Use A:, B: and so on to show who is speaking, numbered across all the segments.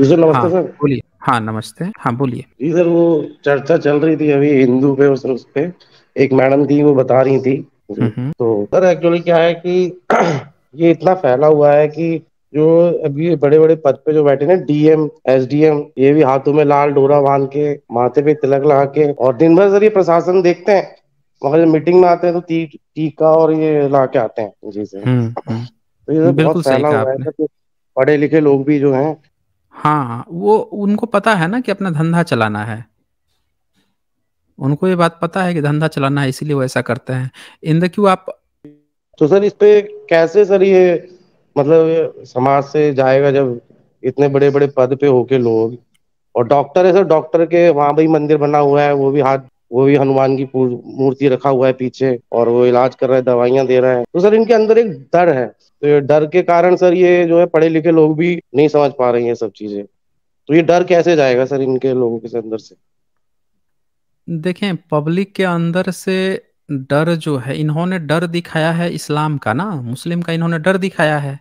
A: जी sir हाँ, नमस्ते हाँ, सर बोलिए हाँ नमस्ते हाँ बोलिए
B: जी सर वो चर्चा चल रही थी अभी हिंदू पे उस, उस पे एक मैडम थी वो बता रही थी तो सर एक्चुअली क्या है कि ये इतना फैला हुआ है कि जो अभी बड़े बड़े पद पे जो बैठे ना डीएम एसडीएम ये भी हाथों में लाल डोरा बांध के माथे पे तिलक लगा के और दिन भर सर ये प्रशासन देखते हैं मगर जब मीटिंग में आते हैं तो टीका और ये ला के आते हैं
A: जी सर तो ये बहुत फैला हुआ
B: है पढ़े लिखे लोग भी जो हैं
A: हाँ, वो उनको पता है ना कि अपना धंधा चलाना है। उनको ये बात पता है कि धंधा चलाना है इसीलिए वो ऐसा करते हैं। इन द क्यू आप तो सर इस पे
B: कैसे सर ये मतलब समाज से जाएगा जब इतने बड़े-बड़े पद पे होके लोग और डॉक्टर है सर डॉक्टर के वहां भी मंदिर बना हुआ है वो भी हाथ वो भी हनुमान की मूर्ति रखा हुआ है पीछे और वो इलाज कर रहा है दवाइयां दे रहा है तो सर इनके अंदर एक डर है तो ये डर के कारण सर ये जो है पढ़े लिखे लोग भी नहीं समझ पा रहे हैं सब चीजें तो ये डर कैसे जाएगा सर इनके लोगों के अंदर से
A: देखें पब्लिक के अंदर से डर जो है इन्होंने डर दिखाया है इस्लाम का ना मुस्लिम का इन्होंने डर दिखाया है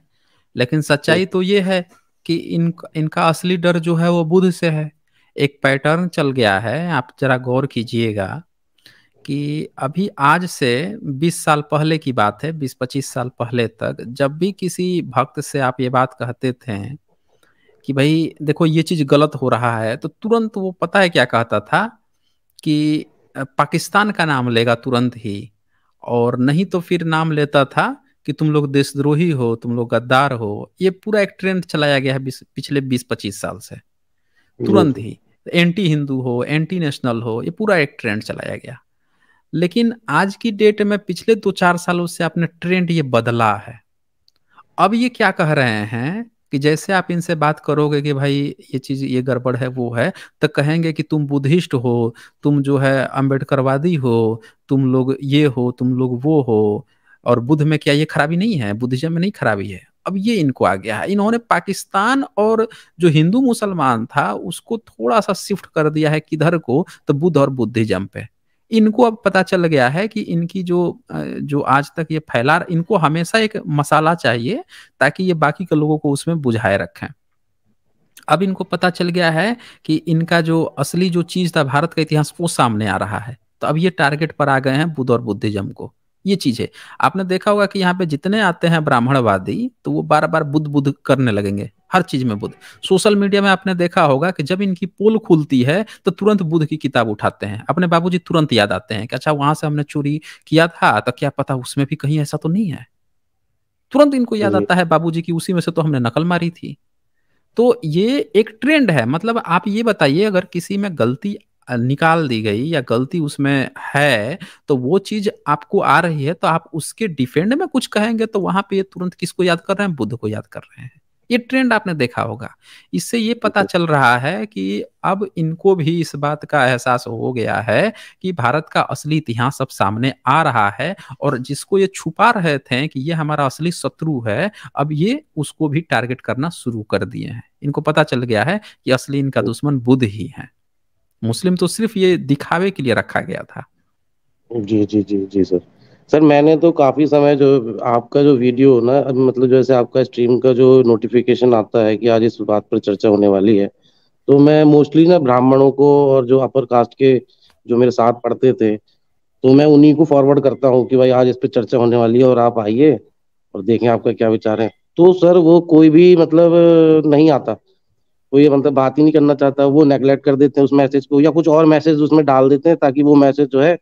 A: लेकिन सच्चाई तो ये है कि इन इनका असली डर जो है वो बुद्ध से है एक पैटर्न चल गया है आप जरा गौर कीजिएगा कि अभी आज से 20 साल पहले की बात है 20-25 साल पहले तक जब भी किसी भक्त से आप ये बात कहते थे कि भाई देखो ये चीज गलत हो रहा है तो तुरंत वो पता है क्या कहता था कि पाकिस्तान का नाम लेगा तुरंत ही और नहीं तो फिर नाम लेता था कि तुम लोग देशद्रोही हो तुम लोग गद्दार हो ये पूरा एक ट्रेंड चलाया गया है पिछले बीस पच्चीस साल से तुरंत ही एंटी हिंदू हो एंटी नेशनल हो ये पूरा एक ट्रेंड चलाया गया लेकिन आज की डेट में पिछले दो चार सालों से आपने ट्रेंड ये बदला है अब ये क्या कह रहे हैं कि जैसे आप इनसे बात करोगे कि भाई ये चीज ये गड़बड़ है वो है तो कहेंगे कि तुम बुद्धिस्ट हो तुम जो है अम्बेडकरवादी हो तुम लोग ये हो तुम लोग वो हो और बुद्ध में क्या ये खराबी नहीं है बुद्धिज्म में नहीं खराबी है अब ये इनको आ गया है इन्होंने पाकिस्तान और जो हिंदू मुसलमान था उसको थोड़ा सा शिफ्ट कर दिया है किधर को तो बुद्ध और बुद्धिज्म पे इनको अब पता चल गया है कि इनकी जो जो आज तक ये फैला इनको हमेशा एक मसाला चाहिए ताकि ये बाकी के लोगों को उसमें बुझाए रखें अब इनको पता चल गया है कि इनका जो असली जो चीज था भारत का इतिहास वो सामने आ रहा है तो अब ये टारगेट पर आ गए हैं बुद्ध और बुद्धिज्म को ये चीज है आपने देखा होगा कि यहाँ पे जितने आते हैं ब्राह्मणवादी तो वो बार बार बुद्ध बुद्ध करने लगेंगे हर चीज में बुद्ध सोशल मीडिया में आपने देखा होगा कि जब इनकी पोल खुलती है तो तुरंत बुद्ध की किताब उठाते हैं अपने बाबूजी तुरंत याद आते हैं कि अच्छा वहां से हमने चोरी किया था तो क्या पता उसमें भी कहीं ऐसा तो नहीं है तुरंत इनको याद आता है बाबूजी की उसी में से तो हमने नकल मारी थी तो ये एक ट्रेंड है मतलब आप ये बताइए अगर किसी में गलती निकाल दी गई या गलती उसमें है तो वो चीज आपको आ रही है तो आप उसके डिफेंड में कुछ कहेंगे तो वहां पे ये तुरंत किसको याद कर रहे हैं बुद्ध को याद कर रहे हैं ये ट्रेंड आपने देखा होगा इससे ये पता चल रहा है कि अब इनको भी इस बात का एहसास हो गया है कि भारत का असली इतिहास अब सामने आ रहा है और जिसको ये छुपा रहे थे कि ये हमारा असली शत्रु है अब ये उसको भी टारगेट करना शुरू कर दिए हैं इनको पता चल गया है कि असली इनका दुश्मन बुद्ध ही है मुस्लिम तो सिर्फ ये दिखावे के लिए रखा गया था
B: जी जी जी जी सर सर मैंने तो काफी समय जो आपका जो वीडियो ना मतलब जैसे आपका स्ट्रीम का जो नोटिफिकेशन आता है कि आज इस बात पर चर्चा होने वाली है तो मैं मोस्टली ना ब्राह्मणों को और जो अपर कास्ट के जो मेरे साथ पढ़ते थे तो मैं उन्हीं को फॉरवर्ड करता हूँ कि भाई आज इस पर चर्चा होने वाली है और आप आइए और देखें आपका क्या विचार है तो सर वो कोई भी मतलब नहीं आता वो ये मतलब बात ही नहीं करना चाहता वो नेग्लेक्ट कर देते हैं उस मैसेज को या कुछ और मैसेज उसमें डाल देते हैं ताकि वो मैसेज जो है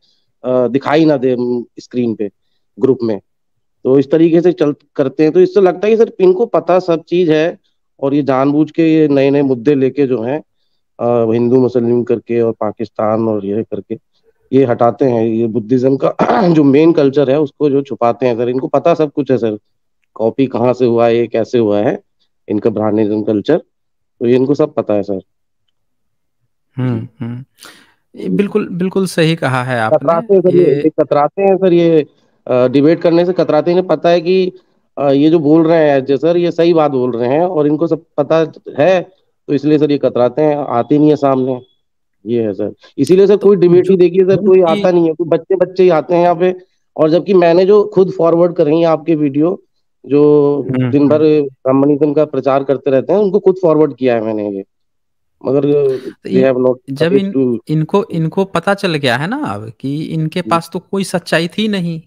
B: दिखाई ना दे स्क्रीन पे ग्रुप में तो इस तरीके से चल करते हैं तो इससे लगता है कि सर इनको पता सब चीज है और ये जानबूझ के ये नए नए मुद्दे लेके जो है हिंदू मुस्लिम करके और पाकिस्तान और ये करके ये हटाते हैं ये बुद्धिज्म का जो मेन कल्चर है उसको जो छुपाते हैं सर इनको पता सब कुछ है सर कॉपी कहाँ से हुआ है ये कैसे हुआ है इनका ब्राह्मणिज्म कल्चर तो ये इनको सब पता है सर हम्म, हम्म। बिल्कुल बिल्कुल सही कहा है आपने कतराते हैं सर ये ये कतराते हैं सर ये डिबेट करने से कतराते हैं पता है कि ये जो बोल रहे हैं अजय सर ये सही बात बोल रहे हैं और इनको सब पता है तो इसलिए सर ये कतराते हैं आते नहीं है सामने ये है सर इसीलिए सर कोई डिबेट तो ही देखिए सर कोई आता नहीं है कोई बच्चे बच्चे ही आते हैं यहाँ पे और जबकि मैंने जो खुद फॉरवर्ड कर रही है आपके वीडियो जो हम्म। दिन भर ब्राह्मणिज्म का प्रचार करते रहते हैं उनको खुद फॉरवर्ड किया है मैंने
A: ये मगर तो जब इन, to... इनको इनको पता चल गया है ना अब कि इनके पास तो कोई सच्चाई थी नहीं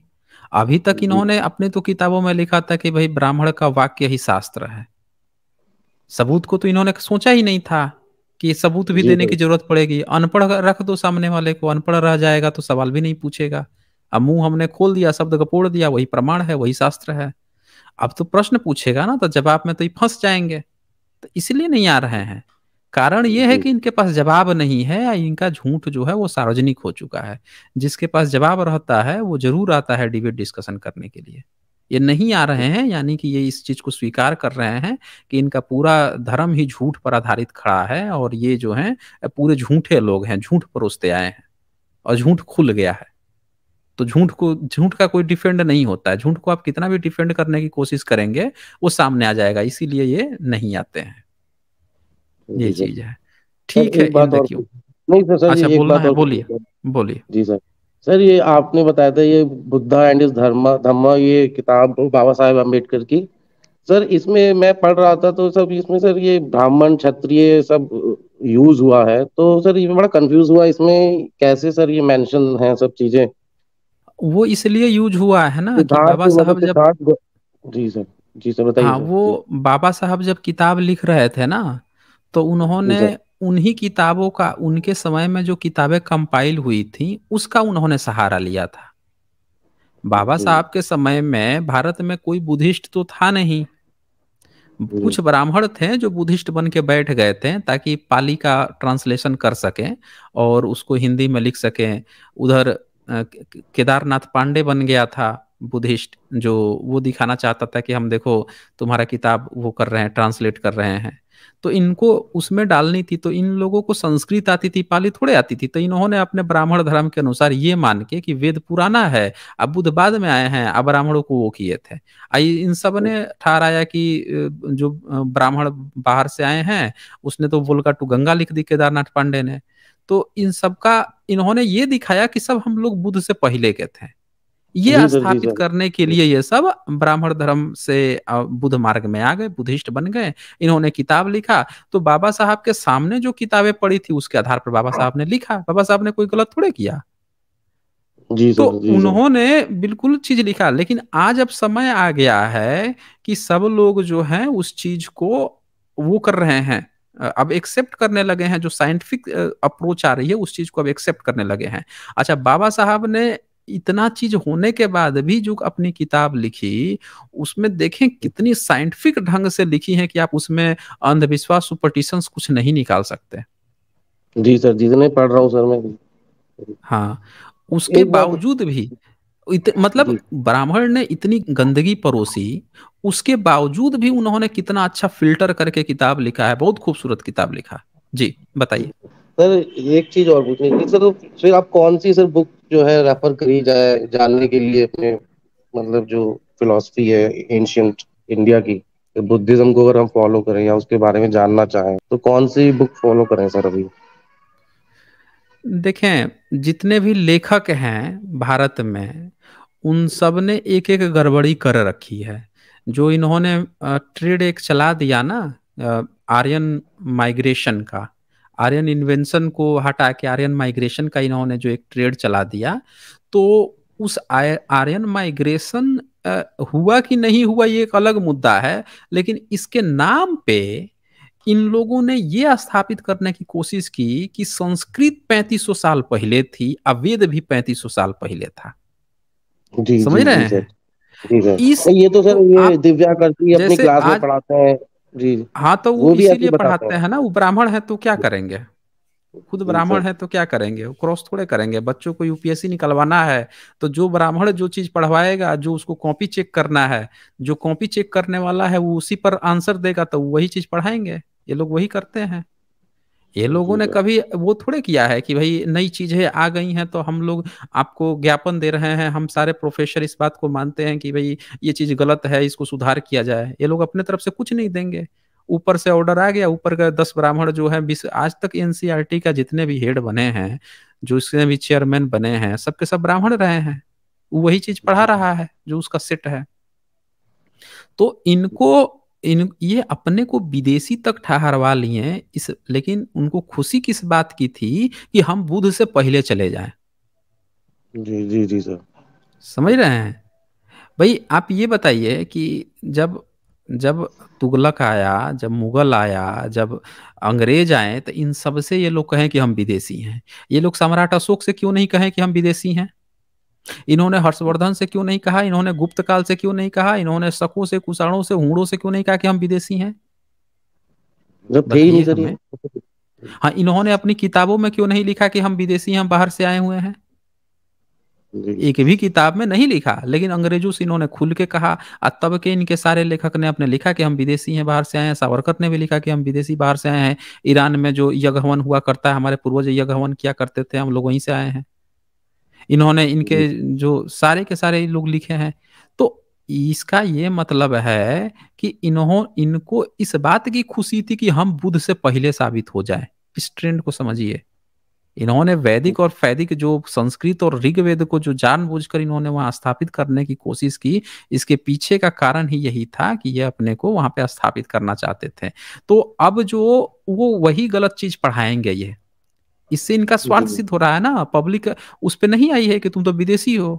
A: अभी तक इन्होंने अपने तो किताबों में लिखा था कि भाई ब्राह्मण का वाक्य ही शास्त्र है सबूत को तो इन्होंने सोचा ही नहीं था कि सबूत भी देने की जरूरत पड़ेगी अनपढ़ रख दो सामने वाले को अनपढ़ रह जाएगा तो सवाल भी नहीं पूछेगा अब मुंह हमने खोल दिया शब्द को पोड़ दिया वही प्रमाण है वही शास्त्र है अब तो प्रश्न पूछेगा ना तो जवाब में तो ये फंस जाएंगे तो इसलिए नहीं आ रहे हैं कारण ये है कि इनके पास जवाब नहीं है या इनका झूठ जो है वो सार्वजनिक हो चुका है जिसके पास जवाब रहता है वो जरूर आता है डिबेट डिस्कशन करने के लिए ये नहीं आ रहे हैं यानी कि ये इस चीज को स्वीकार कर रहे हैं कि इनका पूरा धर्म ही झूठ पर आधारित खड़ा है और ये जो है पूरे झूठे लोग हैं झूठ परोसते आए हैं और झूठ खुल गया है तो झूठ को झूठ का कोई डिफेंड नहीं होता है झूठ को आप कितना भी डिफेंड करने की कोशिश करेंगे वो सामने आ जाएगा इसीलिए ये नहीं आते हैं ये चीज है ठीक है
B: नहीं सर तो सर अच्छा बोलना
A: बोलिए बोलिए जी
B: सर सर ये आपने बताया था ये बुद्धा एंड इस धर्मा धर्म ये किताब बाबा साहेब अम्बेडकर की सर इसमें मैं पढ़ रहा था तो सब इसमें सर ये ब्राह्मण क्षत्रिय सब यूज हुआ है तो सर ये बड़ा कंफ्यूज हुआ इसमें कैसे सर ये मेंशन
A: है सब चीजें वो इसलिए यूज हुआ है ना कि बाबा साहब मतलब जब जी सर जी सर बताइए हाँ वो बाबा साहब जब किताब लिख रहे थे ना तो उन्होंने उन्हीं किताबों का उनके समय में जो किताबें कंपाइल हुई थी उसका उन्होंने सहारा लिया था बाबा साहब के समय में भारत में कोई बुद्धिस्ट तो था नहीं कुछ ब्राह्मण थे जो बुद्धिस्ट बन के बैठ गए थे ताकि पाली का ट्रांसलेशन कर सके और उसको हिंदी में लिख सके उधर केदारनाथ पांडे बन गया था बुद्धिस्ट जो वो दिखाना चाहता था कि हम देखो तुम्हारा किताब वो कर रहे हैं ट्रांसलेट कर रहे हैं तो इनको उसमें डालनी थी तो इन लोगों को संस्कृत आती थी पाली थोड़े आती थी तो इन्होंने अपने ब्राह्मण धर्म के अनुसार ये मान के कि वेद पुराना है अब बुद्ध बाद में आए हैं अब ब्राह्मणों को वो किए थे इन सब ने ठहराया कि जो ब्राह्मण बाहर से आए हैं उसने तो बोलका टू गंगा लिख दी केदारनाथ पांडे ने तो इन सबका इन्होंने ये दिखाया कि सब हम लोग बुद्ध से पहले के थे ये स्थापित करने के लिए ये सब ब्राह्मण धर्म से बुद्ध मार्ग में आ गए बुद्धिस्ट बन गए इन्होंने किताब लिखा तो बाबा साहब के सामने जो किताबें पढ़ी थी उसके आधार पर बाबा साहब ने लिखा बाबा साहब ने कोई गलत थोड़े किया जी तो जी उन्होंने बिल्कुल चीज लिखा लेकिन आज अब समय आ गया है कि सब लोग जो है उस चीज को वो कर रहे हैं अब एक्सेप्ट करने लगे हैं जो साइंटिफिक अप्रोच आ रही है उस चीज को अब एक्सेप्ट करने लगे हैं अच्छा बाबा साहब ने इतना चीज होने के बाद भी जो अपनी किताब लिखी उसमें देखें कितनी साइंटिफिक ढंग से लिखी है कि आप उसमें अंधविश्वास सुपरटिशंस कुछ नहीं निकाल सकते जी सर जी नहीं पढ़ रहा हूँ सर मैं हाँ उसके बावजूद भी इत, मतलब ब्राह्मण ने इतनी गंदगी परोसी उसके बावजूद भी उन्होंने कितना अच्छा फिल्टर करके किताब लिखा है बहुत खूबसूरत किताब लिखा जी बताइए
B: सर एक चीज और पूछनी थी सर फिर आप कौन सी सर बुक जो है रेफर करी जाए जानने के लिए अपने मतलब जो फिलोसफी है एंशियंट इंडिया की बुद्धिज्म को अगर हम फॉलो करें या उसके बारे में जानना चाहें तो कौन सी बुक फॉलो करें सर अभी
A: देखें जितने भी लेखक हैं भारत में उन सब ने एक एक गड़बड़ी कर रखी है जो इन्होंने ट्रेड एक चला दिया ना आर्यन माइग्रेशन का आर्यन इन्वेंशन को हटा के आर्यन माइग्रेशन का इन्होंने जो एक ट्रेड चला दिया तो उस आर्यन माइग्रेशन हुआ कि नहीं हुआ ये एक अलग मुद्दा है लेकिन इसके नाम पे इन लोगों ने ये स्थापित करने की कोशिश की कि संस्कृत 3500 साल पहले थी अवेद भी 3500 साल पहले था जी, समझ जी, रहे हैं इस
B: ये तो सर ये दिव्या करती अपनी क्लास में
A: पढ़ाते हैं जी हाँ तो वो, वो इसीलिए पढ़ाते हैं ना वो ब्राह्मण है तो क्या करेंगे खुद ब्राह्मण है तो क्या करेंगे क्रॉस थोड़े करेंगे बच्चों को यूपीएससी निकलवाना है तो जो ब्राह्मण जो चीज पढ़वाएगा जो उसको कॉपी चेक करना है जो कॉपी चेक करने वाला है वो उसी पर आंसर देगा तो वही चीज पढ़ाएंगे ये लोग वही करते हैं ये लोगों ने कभी वो थोड़े किया है कि भाई नई चीजें आ गई हैं तो हम लोग आपको ज्ञापन दे रहे हैं हम सारे प्रोफेसर इस बात को मानते हैं कि भाई ये चीज गलत है इसको सुधार किया जाए ये लोग अपने तरफ से कुछ नहीं देंगे ऊपर से ऑर्डर आ गया ऊपर का दस ब्राह्मण जो है बीस आज तक एनसीआरटी e का जितने भी हेड बने हैं जो इसके भी चेयरमैन बने हैं सबके सब ब्राह्मण रहे हैं वही चीज पढ़ा रहा है जो उसका सेट है तो इनको इन ये अपने को विदेशी तक ठहरवा लिए इस लेकिन उनको खुशी किस बात की थी कि हम बुद्ध से पहले चले जाएं
B: जी जी जी सर
A: समझ रहे हैं भाई आप ये बताइए कि जब जब तुगलक आया जब मुगल आया जब अंग्रेज आए तो इन सब से ये लोग कहें कि हम विदेशी हैं ये लोग सम्राट अशोक से क्यों नहीं कहें कि हम विदेशी हैं इन्होंने हर्षवर्धन से क्यों नहीं कहा इन्होंने गुप्त काल से क्यों नहीं कहा इन्होंने शकों से कुशाणों से हुड़ों से क्यों नहीं कहा कि हम विदेशी हैं
B: मतलब
A: हाँ इन्होंने अपनी किताबों में क्यों नहीं लिखा कि हम विदेशी हम बाहर से आए हुए हैं एक भी किताब में नहीं लिखा लेकिन अंग्रेजों से इन्होंने खुल के कहा और तब के इनके सारे लेखक ने अपने लिखा कि हम विदेशी हैं बाहर से आए हैं सावरकर ने भी लिखा कि हम विदेशी बाहर से आए हैं ईरान में जो यज्ञ हवन हुआ करता है हमारे पूर्वज यज्ञ हवन किया करते थे हम लोग वहीं से आए हैं इन्होंने इनके जो सारे के सारे लोग लिखे हैं तो इसका ये मतलब है कि इन्हों इनको इस बात की खुशी थी कि हम बुद्ध से पहले साबित हो जाए इस ट्रेंड को समझिए इन्होंने वैदिक हम्म। और फैदिक जो संस्कृत और ऋग्वेद को जो जानबूझकर इन्होंने वहां स्थापित करने की कोशिश की इसके पीछे का कारण ही यही था कि ये अपने को वहां पे स्थापित करना चाहते थे तो अब जो वो वही गलत चीज पढ़ाएंगे ये इससे इनका स्वार्थ सिद्ध हो रहा है ना पब्लिक उस पर नहीं आई है कि तुम तो विदेशी हो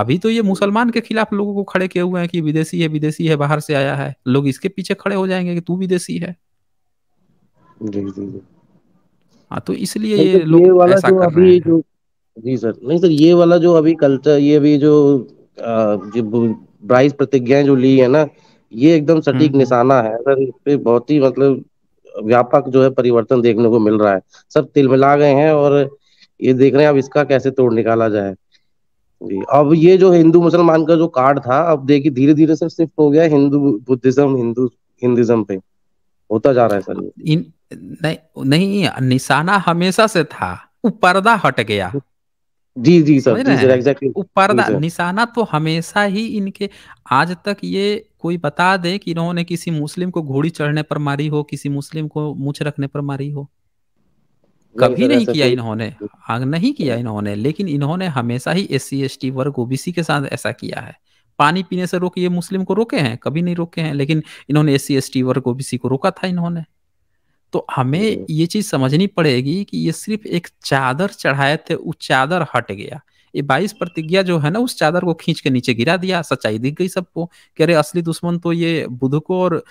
A: अभी तो ये मुसलमान के खिलाफ लोगों को खड़े किए हुए हैं कि विदेशी है विदेशी है बाहर से आया है लोग इसके पीछे खड़े हो जाएंगे कि तू विदेशी है
B: जी जी जी हाँ तो इसलिए तो ये लोग वाला ऐसा जो कर अभी जो जी सर नहीं सर तो ये वाला जो अभी कल्चर ये भी जो ब्राइस प्रतिज्ञाएं जो ली है ना ये एकदम सटीक हम्म, हम्म। निशाना है सर इस पे बहुत ही मतलब व्यापक जो है परिवर्तन देखने को मिल रहा है सब तिलमिला गए हैं और ये देख रहे हैं अब इसका कैसे तोड़ निकाला जाए जी अब ये जो हिंदू मुसलमान का जो कार्ड था अब देखिए धीरे धीरे सर शिफ्ट हो गया हिंदू बुद्धिज्म हिंदू हिंदुज्म पे होता जा रहा है सर
A: इन नहीं नहीं निशाना हमेशा से था वो पर्दा हट गया
B: जी जी सर जी सर एग्जैक्टली पर्दा
A: निशाना तो हमेशा ही इनके आज तक ये कोई बता दे कि इन्होंने किसी मुस्लिम को घोड़ी चढ़ने पर मारी हो किसी मुस्लिम को मुछ रखने पर मारी हो कभी नहीं किया इन्होंने आग नहीं किया इन्होंने लेकिन इन्होंने हमेशा ही एस सी एस टी वर्ग ओबीसी के साथ ऐसा किया है पानी पीने से रोके ये मुस्लिम को रोके हैं कभी नहीं रोके हैं लेकिन इन्होंने एस सी एस टी वर्ग ओबीसी को रोका था इन्होंने तो हमें ये चीज समझनी पड़ेगी कि ये सिर्फ एक चादर चढ़ाए थे वो चादर हट गया ये बाईस प्रतिज्ञा जो है ना उस चादर को खींच के नीचे गिरा दिया सच्चाई दिख गई सबको कह रहे असली दुश्मन तो ये बुद्ध को और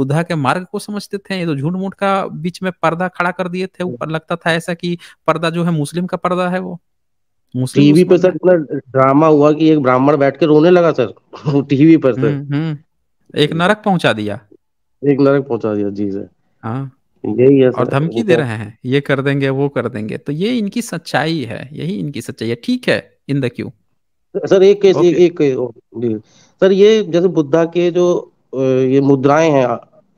A: बुद्धा के मार्ग को समझते थे ये तो झूठ मूठ का बीच में पर्दा खड़ा कर दिए थे ऊपर लगता था ऐसा कि पर्दा जो है मुस्लिम का पर्दा है वो
B: टीवी पर सर ड्रामा हुआ कि एक ब्राह्मण बैठ के रोने लगा सर टीवी पर सर हम्म,
A: हम्म। एक नरक पहुंचा दिया एक नरक पहुंचा दिया जी सर हाँ यही है और धमकी दे तो रहे हैं ये कर देंगे वो कर देंगे तो ये इनकी सच्चाई है यही इनकी सच्चाई है ठीक है इन द क्यू
B: सर एक केस okay. एक, एक सर ये जैसे बुद्धा के जो ये मुद्राएं हैं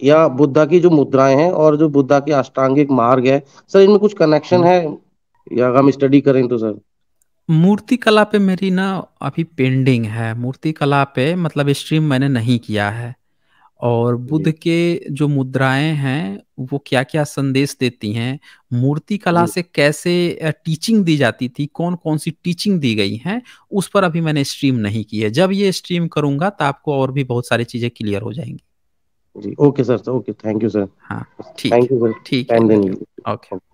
B: या बुद्धा की जो मुद्राएं हैं और जो बुद्धा के अष्टांगिक मार्ग है सर इनमें कुछ कनेक्शन हम्म। है या हम स्टडी करें तो सर
A: मूर्ति कला पे मेरी ना अभी पेंडिंग है मूर्ति कला पे मतलब स्ट्रीम मैंने नहीं किया है और बुद्ध के जो मुद्राएं हैं वो क्या क्या संदेश देती हैं मूर्ति कला से कैसे टीचिंग दी जाती थी कौन कौन सी टीचिंग दी गई है उस पर अभी मैंने स्ट्रीम नहीं की है जब ये स्ट्रीम करूंगा तो आपको और भी बहुत सारी चीजें क्लियर हो जाएंगी
B: जी okay sir okay thank you sir हाँ ठीक थैंक यू सर ठीक
A: ओके